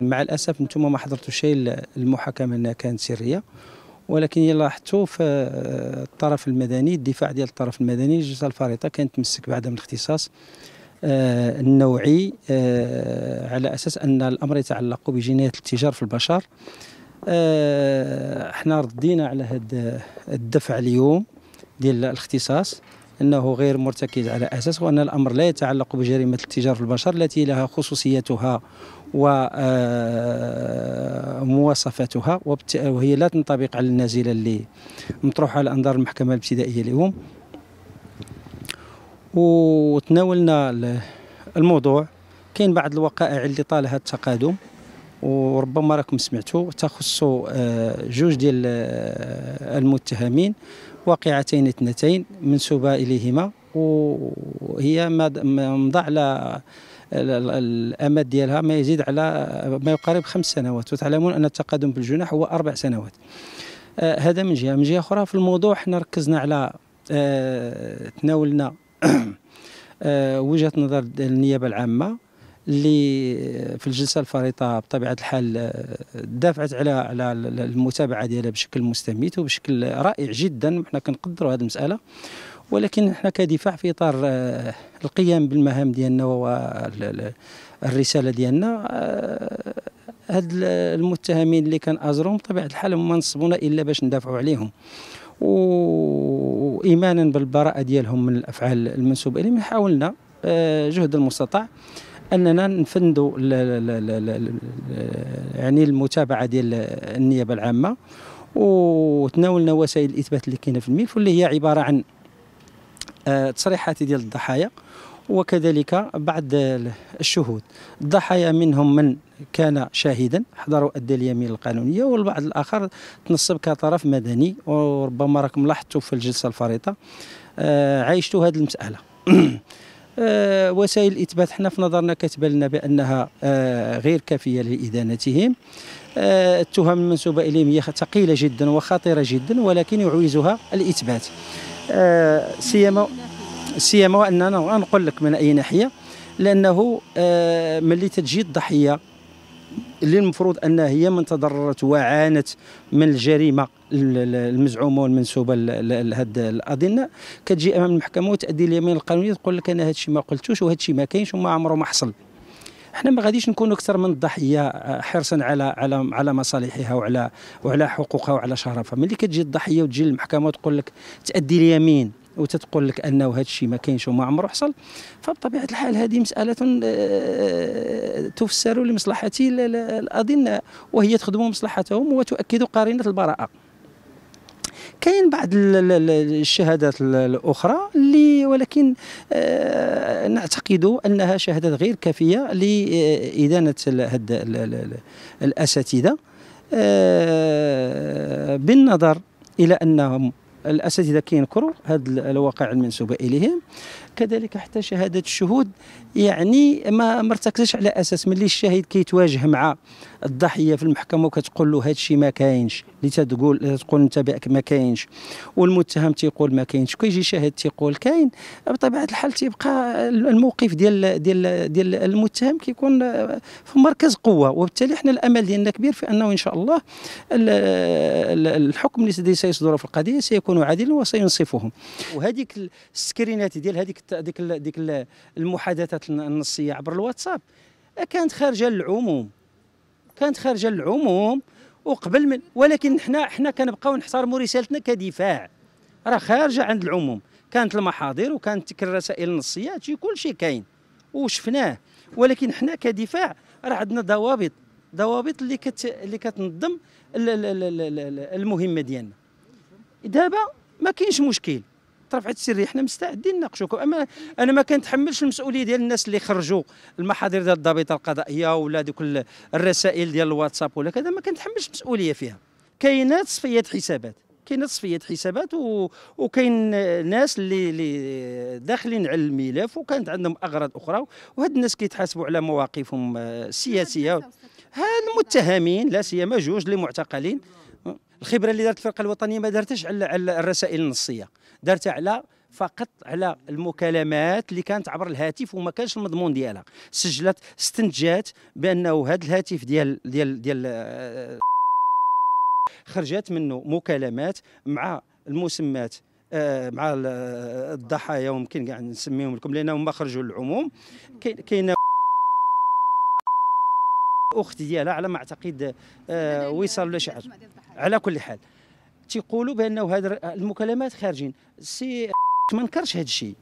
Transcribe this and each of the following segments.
مع الاسف انتم ما حضرتوا شيء المحاكمه انها كانت سريه ولكن يلا لاحظتوا آه، الطرف المدني الدفاع ديال الطرف المدني الجلسه الفريطه كانت تمسك بعدم الاختصاص آه، النوعي آه، على اساس ان الامر يتعلق بجنايه الاتجار في البشر احنا ردينا على هذا الدفع اليوم ديال الاختصاص انه غير مرتكز على اساس وان الامر لا يتعلق بجريمه الاتجار في البشر التي لها خصوصيتها ومواصفاتها وهي لا تنطبق على النازله اللي مطروحه على انظار المحكمه الابتدائيه اليوم وتناولنا الموضوع كاين بعض الوقائع اللي طالها التقادم وربما راكم سمعتوا تخص آه، جوج ديال آه، المتهمين واقعتين اثنتين منسوبه اليهما وهي مضى على الامد ديالها ما يزيد على ما يقارب خمس سنوات وتعلمون ان التقدم الجناح هو اربع سنوات آه، هذا من جهه من جهه اخرى في الموضوع حنا ركزنا على آه، تناولنا آه، وجهه نظر النيابه العامه اللي في الجلسه الفريطه بطبيعه الحال دافعت على على المتابعه ديالها بشكل مستميت وبشكل رائع جدا وحنا كنقدروا هذه المساله ولكن احنا كدفاع في اطار آه، القيام بالمهام ديالنا والرساله ديالنا آه، هاد المتهمين اللي كان ازرهم بطبيعه الحال هما نصبونا الا باش ندافعوا عليهم وايمانا بالبراءه ديالهم من الافعال المنسوبه اليهم حاولنا آه، جهد المستطاع اننا نفندوا يعني المتابعه ديال النيابه العامه وتناولنا وسائل الاثبات اللي كاينه في الملف واللي هي عباره عن التصريحات آه، ديال الضحايا وكذلك بعض الشهود الضحايا منهم من كان شاهدا حضروا ادى اليمين القانونيه والبعض الاخر تنصب كطرف مدني وربما راكم لاحظتوا في الجلسه الفريطه آه، عايشتوا هذه المساله آه، وسائل الاثبات حنا في نظرنا كتبان لنا بانها غير كافيه لادانتهم التهم المنسوبه اليهم هي ثقيله جدا وخطيره جدا ولكن يعوزها الاثبات آه، سيما سيما اننا غنقول لك من اي ناحيه لانه آه، ملي تجي الضحيه اللي المفروض انها هي من تضررت وعانت من الجريمه المزعومه والمنسوبه لهذا الاظنه كتجي امام المحكمه وتادي اليمين القانونيه تقول لك انا هادشي ما قلتوش وهادشي ما كاينش وما عمره ما حصل احنا ما غاديش نكونوا اكثر من الضحيه آه، حرصا على على على مصالحها وعلى وعلى حقوقها وعلى شرفها ملي كتجي الضحيه وتجي للمحكمه وتقول لك تادي اليمين وتتقول لك انه هذا الشيء ما كاينش وما عمره حصل فبطبيعه الحال هذه مساله آه، تفسر لمصلحه الاظناء وهي تخدم مصلحتهم وتؤكد قرينه البراءه كاين بعض الشهادات الاخرى اللي ولكن آه، نعتقد انها شهادات غير كافيه لادانه الاساتذه آه، بالنظر الى انهم الاساتذه كينكروا هذا الواقع المنسوبه اليهم كذلك حتى شهاده الشهود يعني ما مرتكزش على اساس ملي الشاهد كيتواجه مع الضحيه في المحكمه وكتقول له هذا الشيء ما كاينش اللي تتقول آه، تقول انت ما كاينش والمتهم تيقول ما كاينش كيجي شاهد تيقول كاين بطبيعه الحال تيبقى الموقف ديال ديال ديال المتهم كيكون آه، في مركز قوه وبالتالي احنا الامل ديالنا كبير في انه ان شاء الله الحكم اللي سيصدر في القضيه سيكون عادلا وسينصفهم وهذيك السكرينات ديال هذيك ديك ديك المحادثات النصيه عبر الواتساب كانت خارجه للعموم كانت خارجه للعموم وقبل من ولكن حنا حنا كنبقاو نحترموا رسالتنا كدفاع راه خارجه عند العموم كانت المحاضر وكانت تلك الرسائل النصيه هادشي كل شيء كاين وشفناه ولكن حنا كدفاع راه عندنا ضوابط ضوابط اللي كت اللي كتنظم المهمه ديالنا دابا ما كاينش مشكل الطرف السري حنا مستعدين نناقشوكم اما انا ما كنتحملش المسؤوليه ديال الناس اللي خرجوا المحاضر ديال الضابطه القضائيه ولا دوك الرسائل ديال الواتساب ولا كذا ما كنتحملش المسؤوليه فيها كاينه صفيات حسابات كاين صفيه حسابات و... وكاين ناس اللي اللي داخلين على الملف وكانت عندهم اغراض اخرى وهاد الناس كيتحاسبوا على مواقفهم السياسيه هاد المتهمين لا سيما جوج اللي معتقلين الخبره اللي دارت الفرقه الوطنيه ما دارتش على الرسائل النصيه دارتها على فقط على المكالمات اللي كانت عبر الهاتف وما كانش المضمون ديالها سجلت استنتجات بانه هذا الهاتف ديال ديال ديال آه، خرجت منه مكالمات مع المسمات آه، مع الضحايا وممكن كاع نسميهم لكم لانهم ما خرجوا للعموم كاين الاخت ديالها على ما اعتقد آه، وصل شعر على كل حال تيقولوا بانه هاد المكالمات خارجين سي ما نكرش هذا الشيء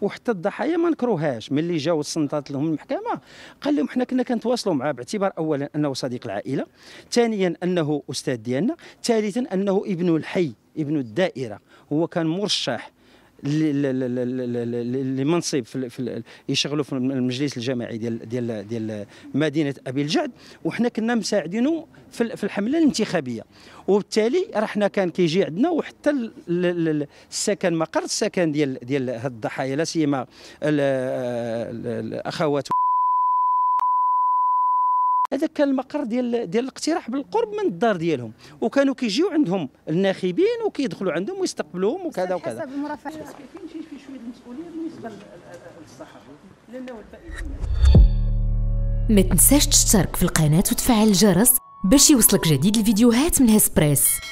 وحتى الضحايا ما نكروهاش ملي جاوا صنطات لهم المحكمه قال لهم حنا كنا كنتواصلوا معاه باعتبار اولا انه صديق العائله ثانيا انه استاذ ديالنا ثالثا انه ابن الحي ابن الدائره هو كان مرشح اللي منصب في, في يشغلوا في المجلس الجماعي ديال ديال ديال مدينه ابي الجعد وحنا كنا مساعدينه في, في الحمله الانتخابيه وبالتالي راه حنا كان كيجي عندنا وحتى السكن مقر السكن ديال ديال هاد الضحايا لا سيما الاخوات هذا كان المقر ديال ديال الاقتراح بالقرب من الدار ديالهم وكانوا كيجيو عندهم الناخبين وكيدخلوا عندهم ويستقبلوهم وكذا وكذا حسب المرافعه كاين شي شويه المسؤوليه بالنسبه للصحافه لانه الفائده ما تنساش تشترك في القناه وتفعل الجرس باش يوصلك جديد الفيديوهات من هسبريس